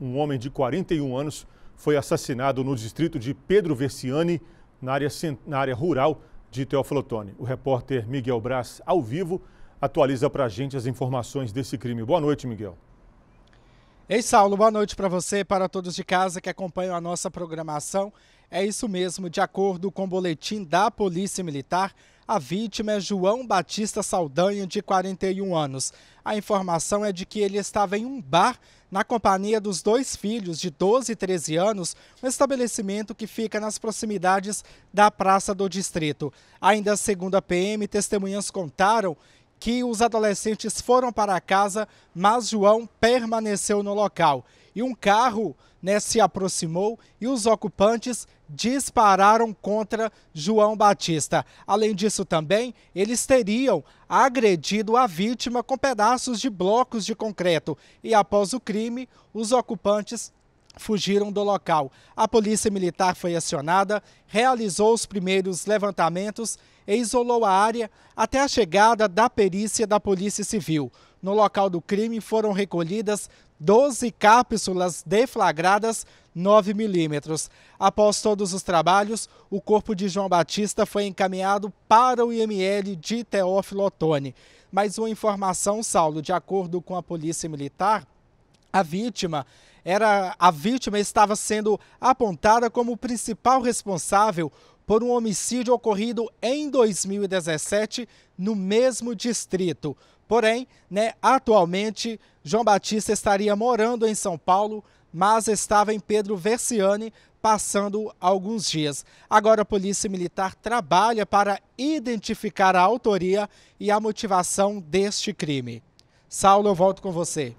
um homem de 41 anos foi assassinado no distrito de Pedro Versiani, na área, na área rural de Teoflotone. O repórter Miguel Braz, ao vivo, atualiza para a gente as informações desse crime. Boa noite, Miguel. Ei, Saulo, boa noite para você e para todos de casa que acompanham a nossa programação. É isso mesmo, de acordo com o boletim da Polícia Militar, a vítima é João Batista Saldanha, de 41 anos. A informação é de que ele estava em um bar na companhia dos dois filhos, de 12 e 13 anos, um estabelecimento que fica nas proximidades da Praça do Distrito. Ainda segundo a PM, testemunhas contaram que os adolescentes foram para casa, mas João permaneceu no local. E um carro né, se aproximou e os ocupantes dispararam contra João Batista. Além disso, também eles teriam agredido a vítima com pedaços de blocos de concreto. E após o crime, os ocupantes fugiram do local. A polícia militar foi acionada, realizou os primeiros levantamentos e isolou a área até a chegada da perícia da Polícia Civil. No local do crime foram recolhidas 12 cápsulas deflagradas 9 milímetros. Após todos os trabalhos, o corpo de João Batista foi encaminhado para o IML de Teófilo Otoni. Mas uma informação, Saulo, de acordo com a Polícia Militar, a vítima era a vítima estava sendo apontada como o principal responsável por um homicídio ocorrido em 2017 no mesmo distrito. Porém, né, atualmente, João Batista estaria morando em São Paulo, mas estava em Pedro Versiani passando alguns dias. Agora a Polícia Militar trabalha para identificar a autoria e a motivação deste crime. Saulo, eu volto com você.